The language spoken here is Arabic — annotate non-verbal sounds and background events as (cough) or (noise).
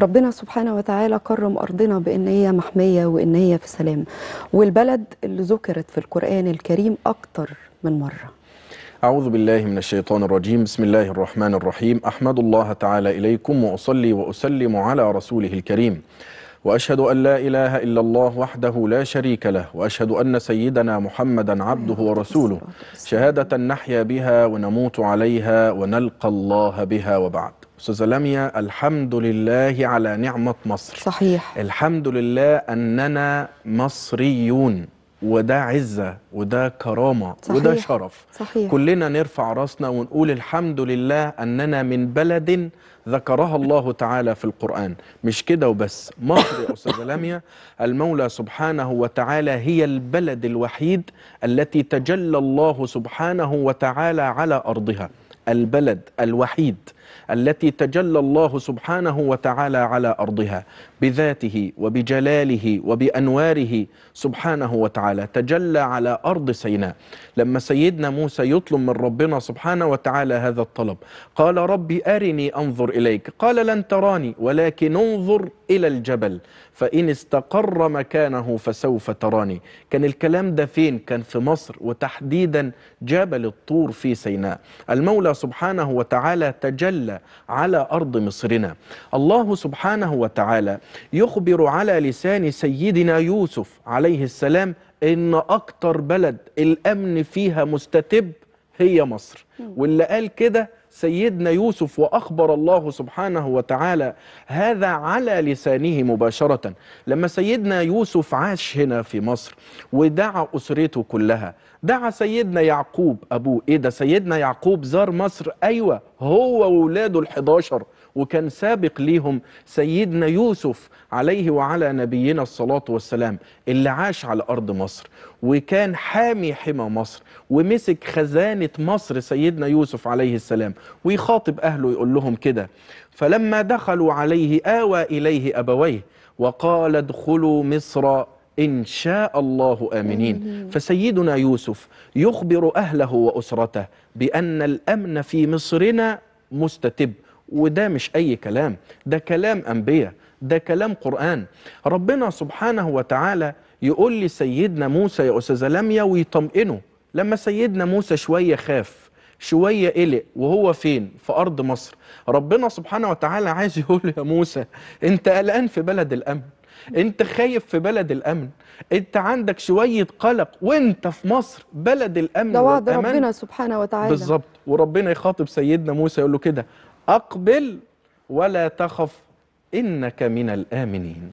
ربنا سبحانه وتعالى كرم أرضنا بأن هي محمية وأن هي في سلام والبلد اللي ذكرت في القرآن الكريم أكتر من مرة أعوذ بالله من الشيطان الرجيم بسم الله الرحمن الرحيم أحمد الله تعالى إليكم وأصلي وأسلم على رسوله الكريم وأشهد أن لا إله إلا الله وحده لا شريك له وأشهد أن سيدنا محمدا عبده ورسوله شهادة نحيا بها ونموت عليها ونلقى الله بها وبعد أستاذة لميا الحمد لله على نعمة مصر صحيح الحمد لله أننا مصريون وده عزة وده كرامة صحيح. وده شرف صحيح. كلنا نرفع راسنا ونقول الحمد لله أننا من بلد ذكرها الله تعالى في القرآن مش كده وبس مصر يا أستاذة (coughs) لميا المولى سبحانه وتعالى هي البلد الوحيد التي تجلى الله سبحانه وتعالى على أرضها البلد الوحيد التي تجلى الله سبحانه وتعالى على أرضها بذاته وبجلاله وبأنواره سبحانه وتعالى تجلى على أرض سيناء لما سيدنا موسى يطلب من ربنا سبحانه وتعالى هذا الطلب قال ربي أرني أنظر إليك قال لن تراني ولكن انظر إلى الجبل فإن استقر مكانه فسوف تراني كان الكلام ده فين كان في مصر وتحديدا جبل الطور في سيناء المولى سبحانه وتعالى تجلى جل على أرض مصرنا الله سبحانه وتعالى يخبر على لسان سيدنا يوسف عليه السلام إن أكتر بلد الأمن فيها مستتب هي مصر واللي قال كده سيدنا يوسف وأخبر الله سبحانه وتعالى هذا على لسانه مباشرة لما سيدنا يوسف عاش هنا في مصر ودعا أسرته كلها دعا سيدنا يعقوب أبوه إيه ده سيدنا يعقوب زار مصر أيوة هو وولاده الحداشر 11 وكان سابق ليهم سيدنا يوسف عليه وعلى نبينا الصلاة والسلام اللي عاش على أرض مصر وكان حامي حمى مصر ومسك خزانة مصر سيدنا يوسف عليه السلام ويخاطب أهله يقول لهم كده فلما دخلوا عليه آوى إليه أبويه وقال ادخلوا مصر إن شاء الله آمنين فسيدنا يوسف يخبر أهله وأسرته بأن الأمن في مصرنا مستتب وده مش أي كلام ده كلام أنبياء ده كلام قرآن ربنا سبحانه وتعالى يقول لسيدنا موسى يا أستاذ لميا ويطمئنه لما سيدنا موسى شوية خاف شوية قلق وهو فين في أرض مصر ربنا سبحانه وتعالى عايز يقول يا موسى أنت قلقان في بلد الأمن أنت خايف في بلد الأمن أنت عندك شوية قلق وأنت في مصر بلد الأمن ده وعد ربنا سبحانه وتعالى بالظبط وربنا يخاطب سيدنا موسى يقول له كده أقبل ولا تخف إنك من الآمنين